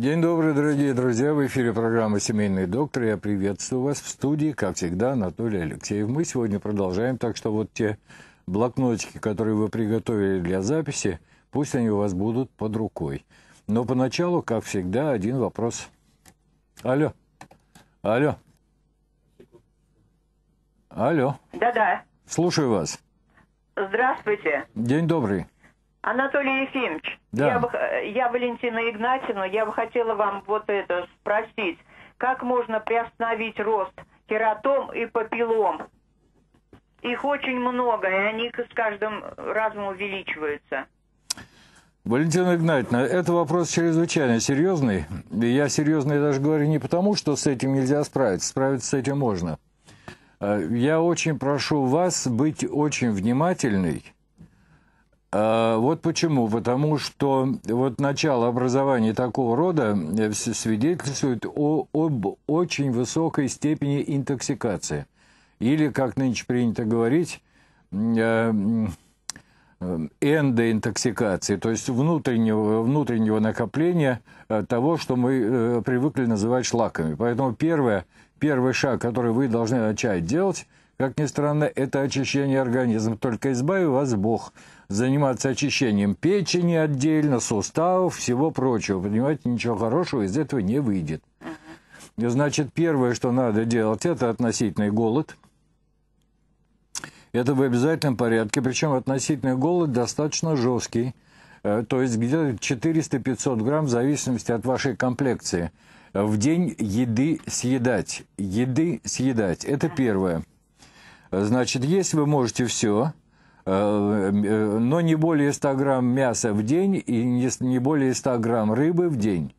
День добрый, дорогие друзья. В эфире программа «Семейный доктор». Я приветствую вас в студии, как всегда, Анатолий Алексеев. Мы сегодня продолжаем, так что вот те блокнотики, которые вы приготовили для записи, пусть они у вас будут под рукой. Но поначалу, как всегда, один вопрос. Алло. Алло. Алло. Да-да. Слушаю вас. Здравствуйте. День добрый. Анатолий Ефимович, да. я, э, я Валентина Игнатьевна, я бы хотела вам вот это спросить. Как можно приостановить рост кератом и папиллом? Их очень много, и они с каждым разом увеличиваются. Валентина Игнатьевна, это вопрос чрезвычайно серьезный. я серьезно даже говорю не потому, что с этим нельзя справиться. Справиться с этим можно. Э, я очень прошу вас быть очень внимательной а, вот почему. Потому что вот начало образования такого рода э, свидетельствует о, об очень высокой степени интоксикации. Или, как нынче принято говорить, э, э, эндоинтоксикации, то есть внутреннего, внутреннего накопления того, что мы привыкли называть шлаками. Поэтому первое, первый шаг, который вы должны начать делать, как ни странно, это очищение организма. Только избави вас Бог заниматься очищением печени отдельно, суставов, всего прочего. Понимаете, ничего хорошего из этого не выйдет. Значит, первое, что надо делать, это относительный голод. Это в обязательном порядке, причем относительный голод достаточно жесткий, э, то есть где-то 400-500 грамм, в зависимости от вашей комплекции, в день еды съедать. Еды съедать, это первое. Значит, есть вы можете все, Э, э, но не более 100 грамм мяса в день и не более 100 грамм рыбы в день.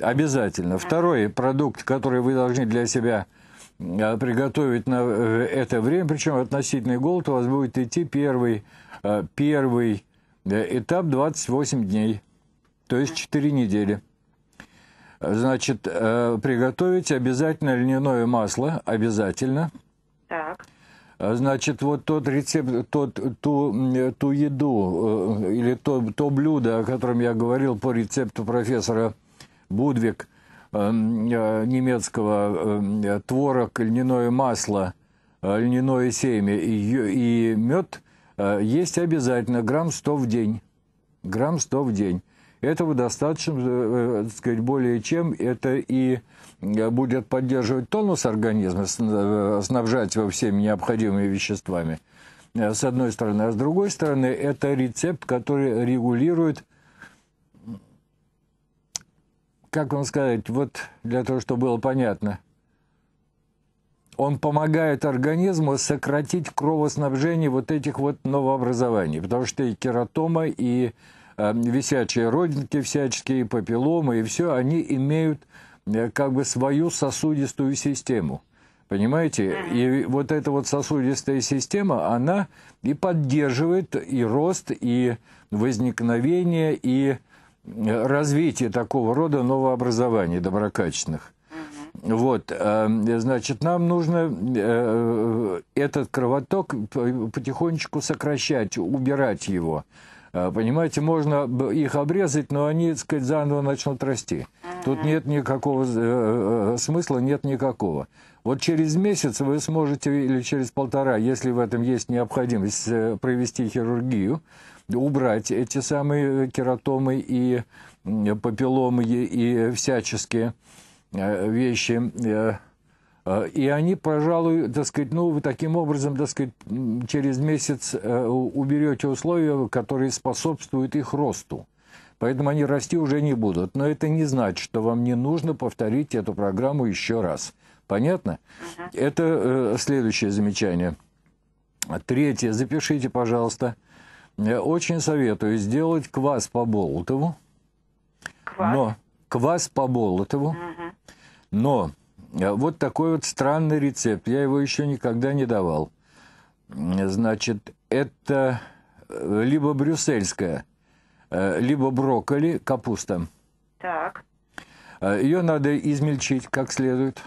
Обязательно. Второй продукт, который вы должны для себя э, приготовить на это время, причем относительный голод у вас будет идти первый, первый этап 28 дней, то есть 4 недели. Значит, приготовить обязательно льняное масло, обязательно – а значит, вот тот рецепт, тот, ту, ту еду э, или то, то блюдо, о котором я говорил по рецепту профессора Будвик э, э, немецкого творог, льняное масло, льняное семя и, и мед есть обязательно грамм 100 в день. Грамм 100 в день. Этого достаточно, так сказать, более чем. Это и Э, будет поддерживать тонус организма, э, снабжать его всеми необходимыми веществами, э, с одной стороны. А с другой стороны, это рецепт, который регулирует, как вам сказать, вот для того, чтобы было понятно, он помогает организму сократить кровоснабжение вот этих вот новообразований, потому что и кератома, и висячие родинки всяческие, и папилломы, и все, они имеют Э, как бы свою сосудистую систему. Понимаете? И вот эта вот сосудистая система, она и поддерживает и рост, и возникновение, и э, развитие такого рода новообразований доброкачественных. Вот, э, значит, нам нужно этот кровоток потихонечку сокращать, убирать его. А, понимаете, можно их обрезать, но они, так сказать, заново начнут расти. Тут нет никакого э, э, э, смысла, нет никакого. Вот через месяц вы сможете, или через полтора, если в этом есть необходимость, провести хирургию, убрать эти самые кератомы и папилломы и всяческие вещи, Э, и они, пожалуй, так сказать, ну, вы таким образом, так сказать, через месяц э, уберете условия, которые способствуют их росту. Поэтому они расти уже не будут. Но это не значит, что вам не нужно повторить эту программу еще раз. Понятно? Угу. Это э, следующее замечание. Третье. Запишите, пожалуйста. Я очень советую сделать квас по Болотову. Квас? Но, квас по Болотову. Угу. Но а вот такой вот странный рецепт. Я его еще никогда не давал. Значит, это э, либо брюссельская, э, либо брокколи, капуста. Так. Э, Ее надо измельчить как следует.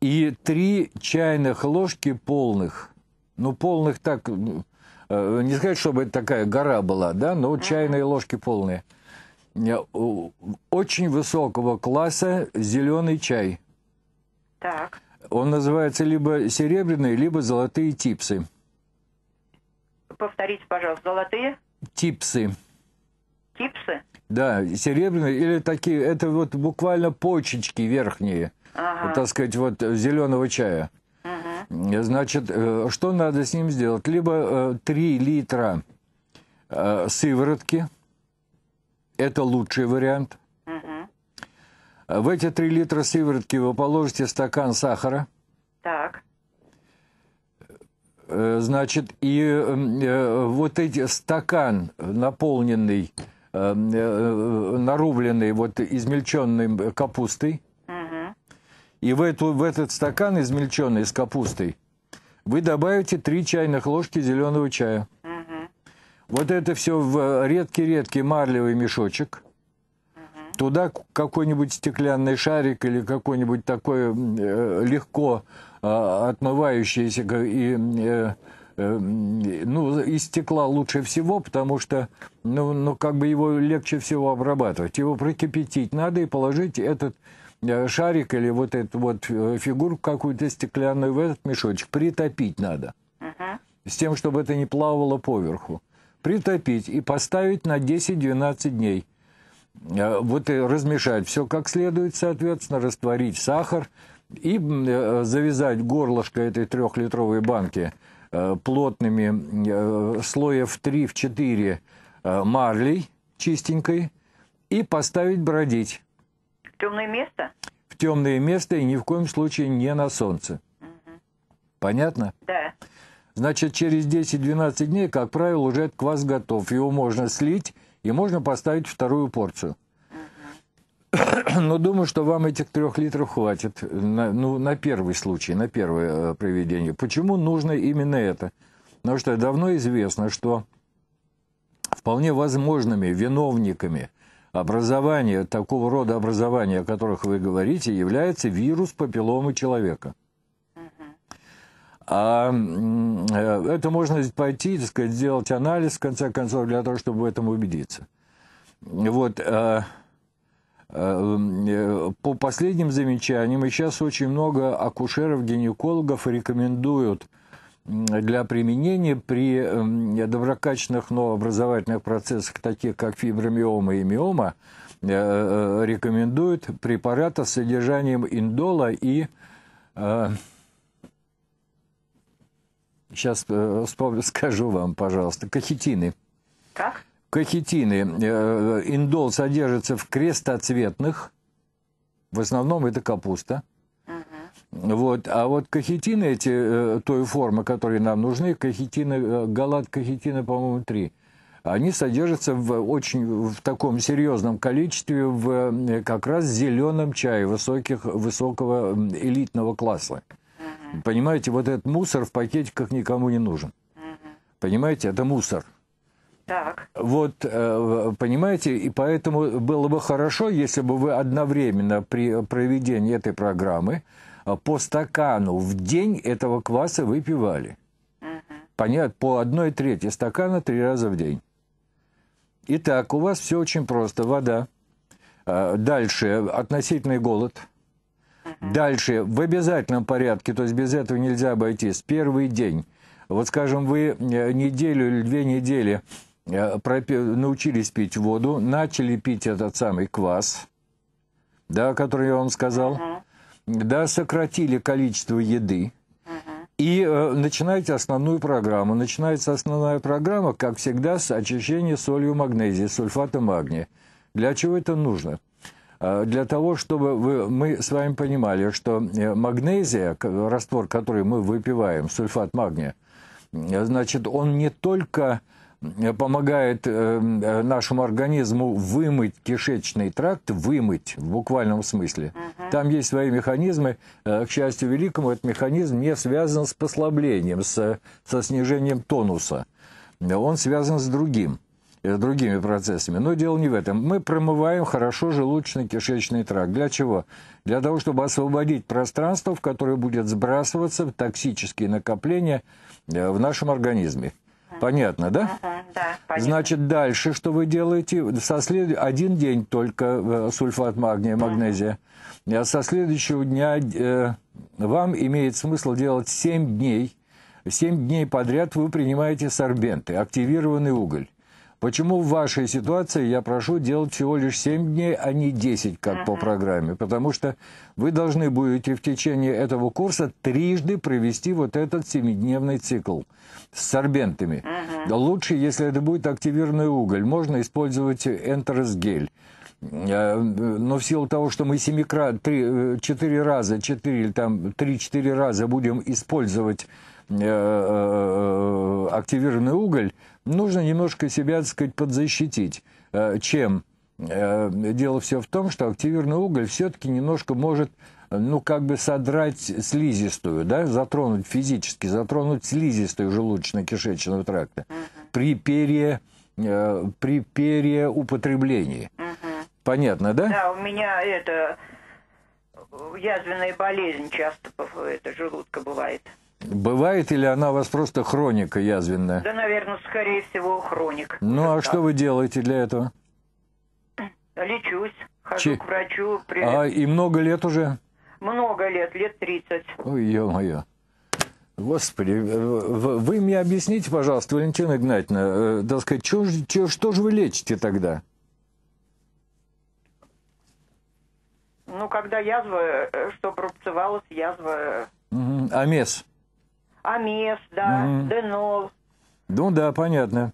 И три чайных ложки полных. Ну, полных так... Не сказать, чтобы это такая гора была, да, но чайные ложки полные – Э, очень высокого класса зеленый чай. Так. Он называется либо серебряные, либо золотые типсы. Повторите, пожалуйста, золотые? Типсы. Типсы? Да, серебряные или такие, это вот буквально почечки верхние, ага. вот, так сказать, вот зеленого чая. Ага. Значит, э, что надо с ним сделать? Либо 3 э, литра сыворотки это лучший вариант. Угу. В эти 3 литра сыворотки вы положите стакан сахара. Так. Э, значит, и эм, э, вот эти стакан, наполненный, эм, э, нарубленный, вот измельченной капустой, и в, эту, в этот стакан, измельченный с капустой, вы добавите 3 чайных ложки зеленого чая. Угу. Вот это все в э, редкий-редкий марлевый мешочек. Угу. Туда какой-нибудь стеклянный шарик или какой-нибудь такой э, легко э, отмывающийся и э, э ну, из стекла лучше всего, потому что, ну, ну, как бы его легче всего обрабатывать. Его прокипятить надо и положить этот э, шарик или вот эту вот фигурку какую-то стеклянную в этот мешочек. Притопить надо. Угу. С тем, чтобы это не плавало поверху притопить и поставить на 10-12 дней. Э, вот и размешать все как следует, соответственно, растворить сахар и э, завязать горлышко этой трехлитровой банки э, плотными слоев 3-4 марлей чистенькой и поставить бродить. В темное место? В темное место и ни в коем случае не на солнце. Угу. Понятно? Да. Значит, через 10-12 дней, как правило, уже этот квас готов. Его можно слить и можно поставить вторую порцию. Но думаю, что вам этих трех литров хватит на, ну, на первый случай, на первое э, проведение. Почему нужно именно это? Потому что давно известно, что вполне возможными виновниками образования, такого рода образования, о которых вы говорите, является вирус папилломы человека. А э, это можно пойти, так сказать, сделать анализ, в конце концов, для того, чтобы в этом убедиться. Вот э, э, по последним замечаниям, и сейчас очень много акушеров-гинекологов рекомендуют для применения при доброкачественных но образовательных процессах, таких как фибромиома и миома, рекомендуют препараты с содержанием индола и Сейчас э, вспомню, скажу вам, пожалуйста. Кахетины. Как? Кахетины. Э, индол содержится в крестоцветных. В основном это капуста. Угу. Вот. А вот кахетины эти, э, той формы, которые нам нужны, кахетины, галат кахетина, по-моему, три они содержатся в очень в таком серьезном количестве в как раз зеленом чае высоких, высокого элитного класса. Понимаете, вот этот мусор в пакетиках никому не нужен. Понимаете, это мусор. Так. Вот, э, понимаете, и поэтому было бы хорошо, если бы вы одновременно при проведении этой программы э, по стакану в день этого кваса выпивали. Угу. Понятно, по одной трети стакана три раза в день. Итак, у вас все очень просто. Вода. Э, дальше относительный голод – Дальше, в обязательном порядке, то есть без этого нельзя обойтись, первый день. Вот, скажем, вы э, неделю или две недели э, научились пить воду, начали пить этот самый квас, да, который я вам сказал, uh-huh. да, сократили количество еды, и э, начинаете основную программу. Начинается основная программа, как всегда, с очищения солью магнезии, сульфата магния. Для чего это нужно? Э, для того, чтобы вы, мы с вами понимали, что э, магнезия, раствор, который мы выпиваем, сульфат магния, э, значит, он не только помогает нашему организму вымыть кишечный тракт, вымыть в буквальном смысле. Угу. Там есть свои механизмы. К счастью великому, этот механизм не связан с послаблением, с, со снижением тонуса. Он связан с другим. Э, другими процессами. Но дело не в этом. Мы промываем хорошо желудочно-кишечный тракт. Для чего? Для того, чтобы освободить пространство, в которое будет сбрасываться токсические накопления э, в нашем организме. Понятно, да? Угу, да, понятно. Значит, дальше что вы делаете? Со след... Один день только э, сульфат магния, магнезия. Угу. А со следующего дня э, вам имеет смысл делать 7 дней. 7 дней подряд вы принимаете сорбенты, активированный уголь. Почему в вашей ситуации я прошу делать всего лишь 7 дней, а не 10, как uh-huh. по программе? Потому что вы должны будете в течение этого курса трижды провести вот этот 7-дневный цикл с сорбентами. Uh-huh. Да лучше, если это будет активированный уголь. Можно использовать энтеросгель. Э, но в силу того, что мы 7 крат, 3, 4 раза, 4 или там 3-4 раза будем использовать э, э, активированный уголь, нужно немножко себя, так сказать, подзащитить. Э, чем? Э, дело все в том, что активированный уголь все-таки немножко может, э, ну, как бы содрать слизистую, да, затронуть физически, затронуть слизистую желудочно-кишечного тракта при, пере, при переупотреблении. Понятно, да? Да, у меня это язвенная болезнь часто это желудка бывает. Бывает или она у вас просто хроника язвенная? Да, наверное, скорее всего, хроник. Ну, а так. что вы делаете для этого? Лечусь, хожу Че? к врачу. при. А и много лет уже? Много лет, лет 30. Ой, ё-моё. Господи, э, вы мне объясните, пожалуйста, Валентина Игнатьевна, э, сказать, чё, чё, что же вы лечите тогда? Ну, когда язва, э, что рубцевалась, язва... Угу. Э, мес? Амес, да, угу. Денол. Ну да, понятно.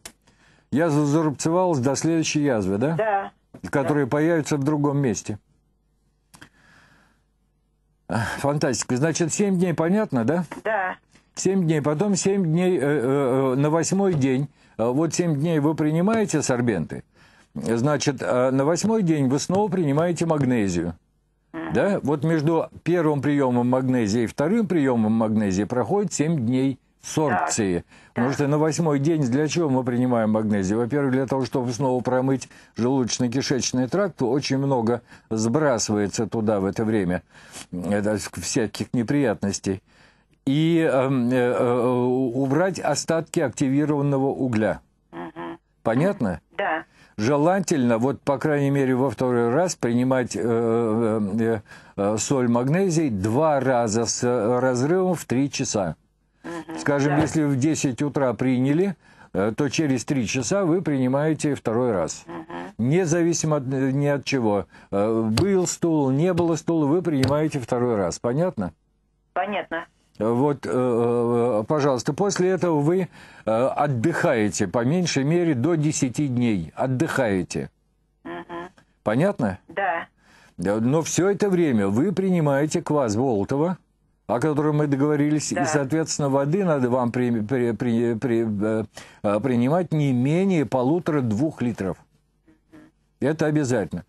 Язва зарубцевалась до следующей язвы, да? Да. Которые да. появятся в другом месте. А, фантастика. Значит, 7 дней понятно, да? Да. 7 дней, потом 7 дней, э, э, э, на восьмой день, а, вот 7 дней вы принимаете сорбенты, значит, а, на восьмой день вы снова принимаете магнезию. Да? Вот между первым приемом магнезии и вторым приемом магнезии проходит 7 дней сорбции. Потому что на восьмой день для чего мы принимаем магнезию? Во-первых, для того, чтобы снова промыть желудочно-кишечный тракт, очень много сбрасывается туда в это время это всяких неприятностей. И эм, э, э, убрать остатки активированного угля. Угу. Понятно? Да желательно, вот по крайней мере во второй раз принимать э, э, э, э соль магнезий два раза с э, разрывом в три часа. Скажем, да. если в 10 утра приняли, то через 3 часа вы принимаете второй раз. Угу. Независимо от, ни от чего. Был стул, не было стула, вы принимаете второй раз. Понятно? Понятно. Вот, э, э, пожалуйста, после этого вы э, отдыхаете, по меньшей мере, до 10 дней. Отдыхаете. Угу. Понятно? Да. Но все это время вы принимаете квас Волтова, о котором мы договорились, да. и, соответственно, воды надо вам при, при, при, при, принимать не менее полутора-двух литров. Угу. Это обязательно.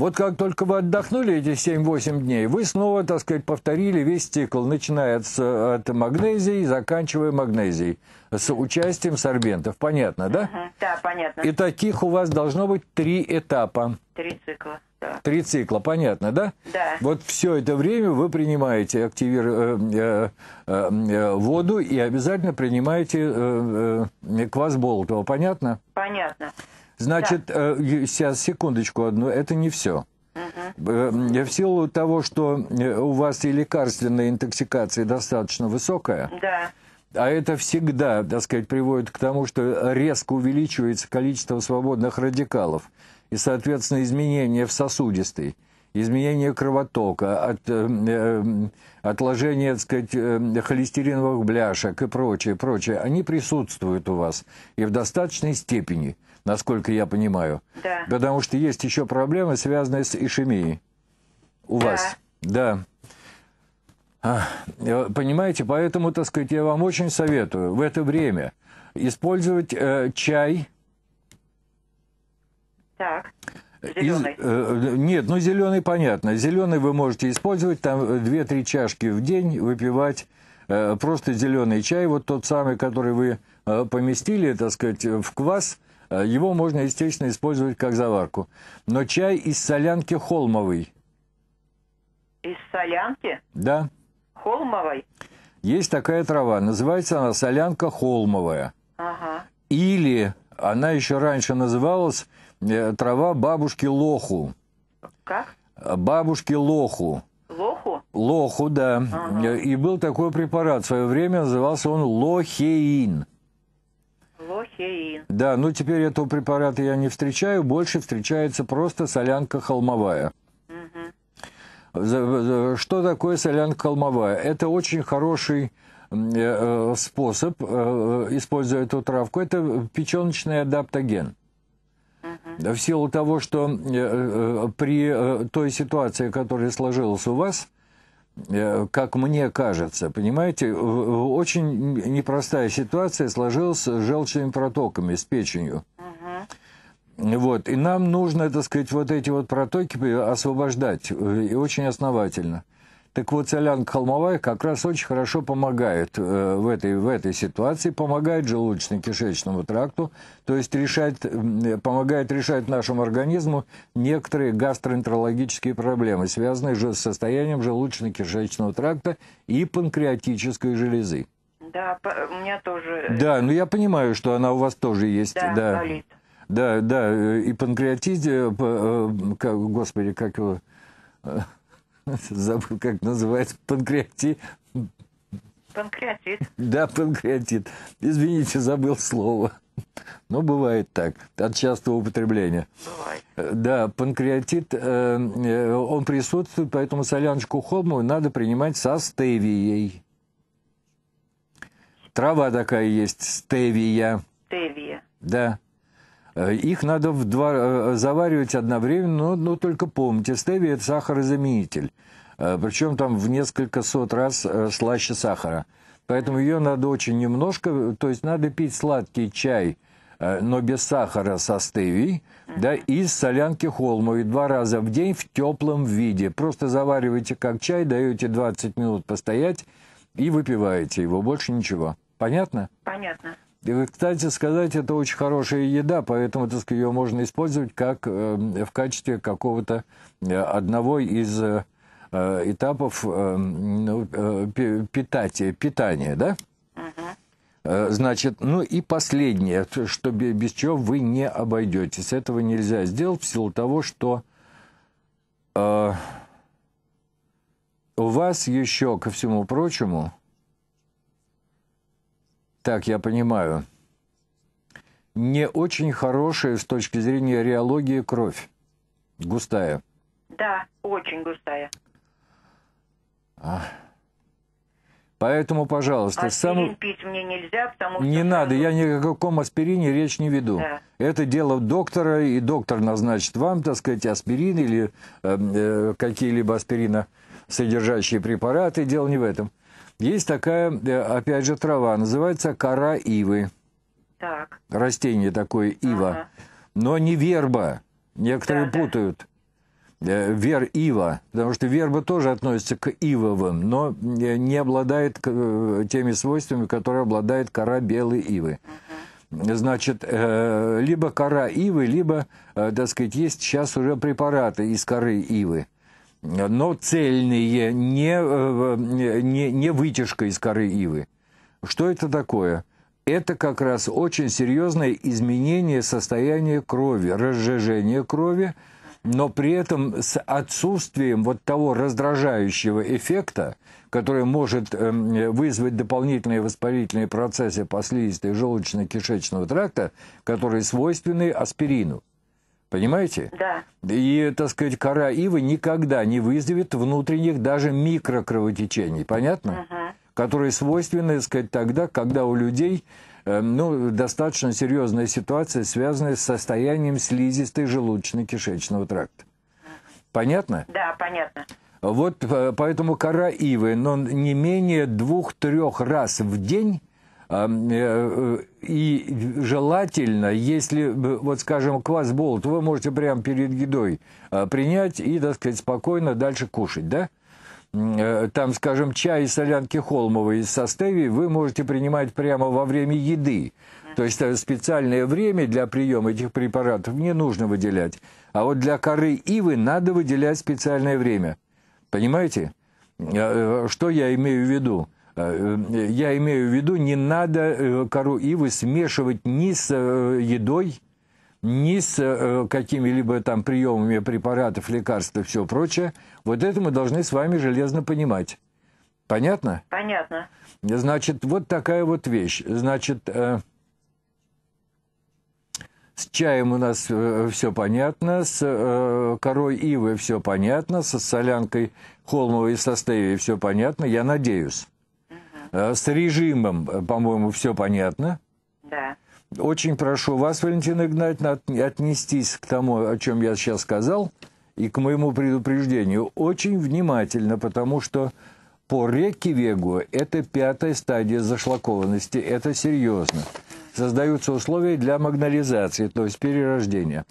Вот как только вы отдохнули эти 7-8 дней, вы снова, так сказать, повторили весь цикл, начиная от, от магнезии заканчивая магнезией, с участием сорбентов. Понятно, да? Угу, да, понятно. И таких у вас должно быть три этапа. Три цикла. Да. Три цикла, понятно, да? Да. Вот все это время вы принимаете активир... Э, э, э, э, воду и обязательно принимаете э, э, квас Болотова, понятно? Понятно. Значит, да. э, сейчас секундочку одну, это не все. Угу. Э, в силу того, что э, у вас и лекарственная интоксикация достаточно высокая, да. а это всегда, так сказать, приводит к тому, что резко увеличивается количество свободных радикалов и, соответственно, изменения в сосудистой изменение кровотока, от, э, эм, отложение, так сказать, эм, холестериновых бляшек и прочее, прочее, они присутствуют у вас и в достаточной степени, насколько я понимаю. Да. Потому что есть еще проблемы, связанные с ишемией у да. вас. Да. А, э, понимаете, поэтому, так сказать, я вам очень советую в это время использовать э, чай. Так Зеленый. Из, э, нет, ну зеленый понятно. Зеленый вы можете использовать, там 2-3 э, чашки в день выпивать э, просто зеленый чай, вот тот самый, который вы э, поместили, так сказать, в квас. Э, его можно, естественно, использовать как заварку. Но чай из солянки холмовый. Из солянки? Да. Холмовой? Есть такая трава, называется она солянка холмовая. Ага. Или она еще раньше называлась Э, трава бабушки лоху. Как? Э, бабушки лоху. Лоху? Лоху, да. Ага. Э, и был такой препарат. В свое время назывался он лохеин. Лохеин. Да, но ну, теперь этого препарата я не встречаю. Больше встречается просто солянка холмовая. Угу. Что такое солянка холмовая? Это очень хороший способ, используя эту травку, это печеночный адаптоген в силу того, что э, э, при э, той ситуации, которая сложилась у вас, как мне кажется, понимаете, очень непростая ситуация сложилась с желчными протоками, с печенью. Вот, и нам нужно, так сказать, вот эти вот протоки освобождать, и очень основательно. Так вот, солянка холмовая как раз очень хорошо помогает э, в, этой, в этой ситуации, помогает желудочно-кишечному тракту, то есть решает, э, помогает решать нашему организму некоторые гастроэнтерологические проблемы, связанные же с состоянием желудочно-кишечного тракта и панкреатической железы. Да, у меня тоже... Э, да, ну я понимаю, что она у вас тоже есть. Да, да. болит. Да, да, э, и панкреатизм, господи, как его... забыл, как называется, панкреатит. Панкреатит. Да, панкреатит. Извините, забыл слово. Но бывает так, от частого употребления. Бывает. Э, да, панкреатит, э, э, он присутствует, поэтому соляночку холмовую надо принимать со стевией. Трава такая есть, стевия. Стевия. Да. Э, их надо в два, э, э, заваривать одновременно, но, но только помните, стеви – это сахарозаменитель. Причем там в несколько сот раз слаще сахара. Поэтому ее надо очень немножко, то есть надо пить сладкий чай, но без сахара со стевией, да, из солянки холмовой два раза в день в теплом виде. Просто завариваете как чай, даете 20 минут постоять и выпиваете его, больше ничего. Понятно? Понятно. И, кстати сказать, это очень хорошая еда, поэтому так сказать, ее можно использовать как э, в качестве какого-то э, одного из э, этапов ну, питания, питания, да? Значит, ну и последнее, что без чего вы не обойдетесь. Этого нельзя сделать в силу того, что э, у вас еще, ко всему прочему, так, я понимаю. Не очень хорошая с точки зрения реологии кровь. Густая. Да, очень густая. А. Поэтому, пожалуйста, аспирин сам... пить мне нельзя, потому не что... Не надо, я ни о каком аспирине речь не веду. Да. Это дело доктора, и доктор назначит вам, так сказать, аспирин или эм, э, какие-либо аспирина содержащие препараты, дело не в этом. Есть такая, э, опять же, трава, называется кора ивы. Так. Растение такое ива. Ага. Но не верба. Некоторые да, путают. Да. Э, вер ива, потому что верба тоже относится к ивовым, но не обладает э, теми свойствами, которые обладает кора белой ивы. Угу значит, либо кора ивы, либо, так сказать, есть сейчас уже препараты из коры ивы но цельные, э, не, не, не вытяжка из коры ивы. Что это такое? Это как раз очень серьезное изменение состояния крови, разжижение крови, но при этом с отсутствием вот того раздражающего эффекта, который может эм, вызвать дополнительные воспалительные процессы по слизистой желудочно-кишечного тракта, которые свойственны аспирину. Понимаете? Да. И, так сказать, кора ивы никогда не вызовет внутренних даже микрокровотечений, понятно? Угу. Которые свойственны, так сказать, тогда, когда у людей э, ну, достаточно серьезная ситуация, связанная с состоянием слизистой желудочно-кишечного тракта. Понятно? Да, понятно. Вот э, поэтому кора ивы, но не менее двух-трех раз в день Э, э, и желательно, если, вот скажем, квас бол, то вы можете прямо перед едой а, принять и, так сказать, спокойно дальше кушать, да? Э, там, скажем, чай и солянки холмовой из стевией вы можете принимать прямо во время еды. То есть специальное время для приема этих препаратов не нужно выделять. А вот для коры ивы надо выделять специальное время. Понимаете, что я имею в виду? Э, э, я имею в виду, не надо э, кору ивы смешивать ни с едой, ни с какими-либо там приемами препаратов, лекарств и все прочее. Вот это мы должны с вами железно понимать. Понятно? Понятно. Значит, вот такая вот вещь. Значит, с чаем у нас все понятно, с корой ивы все понятно, со солянкой холмовой и со все понятно, я надеюсь. Э, с режимом, э, по-моему, все понятно. Да. Очень прошу вас, Валентина Игнатьевна, отнестись к тому, о чем я сейчас сказал, и к моему предупреждению очень внимательно, потому что по Реккевегу это пятая стадия зашлакованности, это серьезно. Создаются условия для магнализации, то есть перерождения.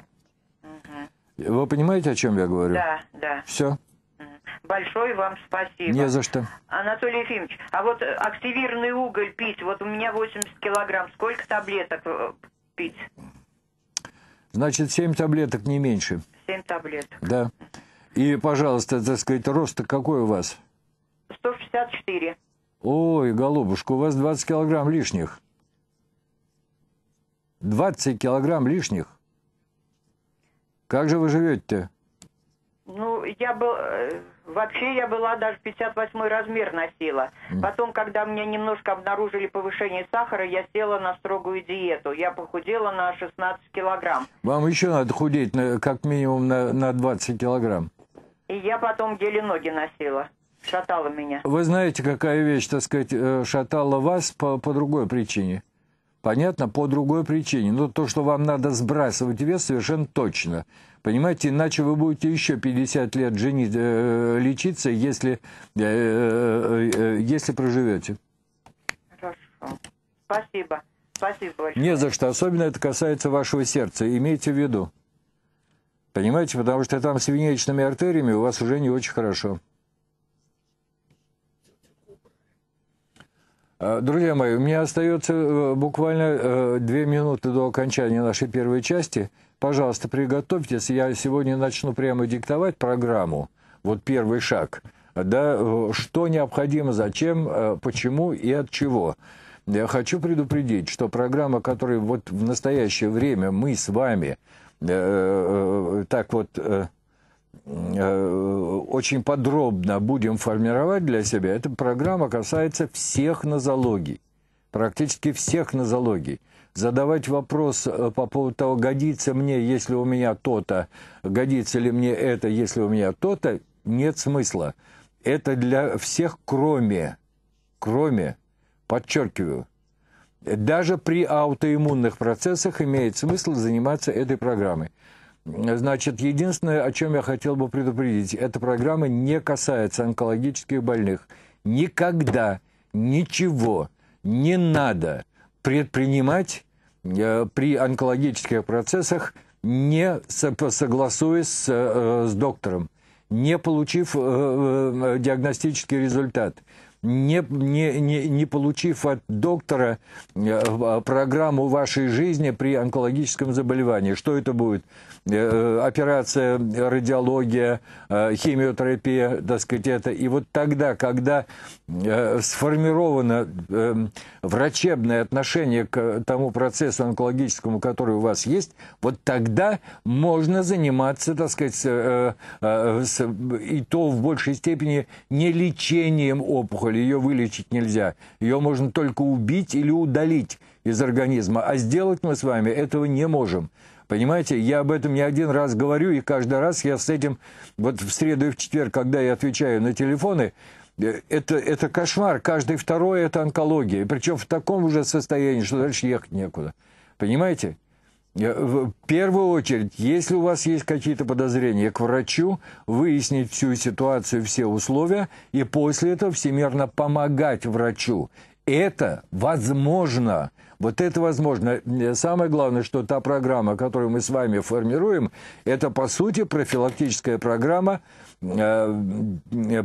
Угу. Вы понимаете, о чем я говорю? Да, да. Все. Большое вам спасибо. Не за что. Анатолий Ефимович, а вот активированный э, уголь пить, вот у меня 80 килограмм, сколько таблеток э, пить? Значит, 7 таблеток, не меньше. 7 таблеток. Да. И, пожалуйста, так сказать, рост какой у вас? 164. Ой, голубушка, у вас 20 килограмм лишних. 20 килограмм лишних. Как же вы живете-то? Ну, я был... Э, вообще я была даже 58 размер носила. Потом, когда мне немножко обнаружили повышение сахара, я села на строгую диету. Я похудела на 16 килограмм. Вам еще надо худеть на, как минимум на, на 20 килограмм. И я потом гели ноги носила. Шатала меня. Вы знаете, какая вещь, так сказать, э, шатала вас по, по другой причине? Понятно, по другой причине. Но то, что вам надо сбрасывать вес, совершенно точно. Понимаете, иначе вы будете еще 50 лет женить, э, лечиться, если, э, э, э, если проживете. Хорошо. Спасибо. Спасибо большое. Не за что. Особенно это касается вашего сердца. Имейте в виду. Понимаете, потому что там с венечными артериями у вас уже не очень хорошо. А, друзья мои, у меня остается э, буквально э, две минуты до окончания нашей первой части. Пожалуйста, приготовьтесь. Я сегодня начну прямо диктовать программу. Вот первый шаг. Да, э, что необходимо, зачем, почему и от чего. Я хочу предупредить, что программа, которой вот в настоящее время мы с вами э, так вот э, Э, очень подробно будем формировать для себя, эта программа касается всех нозологий, практически всех нозологий. Задавать вопрос э, по поводу того, годится мне, если у меня то-то, годится ли мне это, если у меня то-то, нет смысла. Это для всех, кроме, кроме, подчеркиваю, даже при аутоиммунных процессах имеет смысл заниматься этой программой. Значит, единственное, о чем я хотел бы предупредить, эта программа не касается онкологических больных. Никогда ничего не надо предпринимать э, при онкологических процессах, не согласуясь с, э, с доктором, не получив э, диагностический результат – не, не, не, не получив от доктора э, э, программу вашей жизни при онкологическом заболевании. Что это будет? Э, операция, радиология, химиотерапия, так сказать, это. И вот тогда, когда сформировано врачебное отношение к тому процессу онкологическому, который у вас есть, вот тогда можно заниматься, так сказать, и то в большей степени не лечением опухоли, опухоль, ее вылечить нельзя. Ее можно только убить или удалить из организма. А сделать мы с вами этого не можем. Понимаете, я об этом не один раз говорю, и каждый раз я с этим, вот в среду и в четверг, когда я отвечаю на телефоны, э, это, это кошмар. Каждый второй – это онкология. Причем в таком уже состоянии, что дальше ехать некуда. Понимаете? Э, в первую очередь, если у вас есть какие-то подозрения к врачу, выяснить всю ситуацию, все условия, и после этого всемирно помогать врачу. Это возможно. Вот это возможно. Э, самое главное, что та программа, которую мы с вами формируем, это, по сути, профилактическая программа э,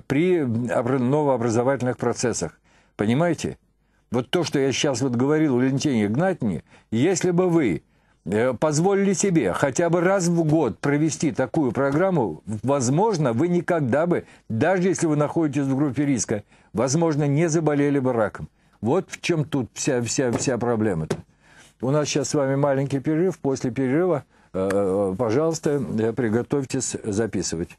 при новообразовательных процессах. Понимаете? Вот то, что я сейчас вот говорил Валентине Гнатни, если бы вы Э, позволили себе хотя бы раз в год провести такую программу, возможно, вы никогда бы, даже если вы находитесь в группе риска, возможно, не заболели бы раком. Вот в чем тут вся, вся, вся проблема-то. У нас сейчас с вами маленький перерыв. После перерыва, э, э, пожалуйста, приготовьтесь записывать.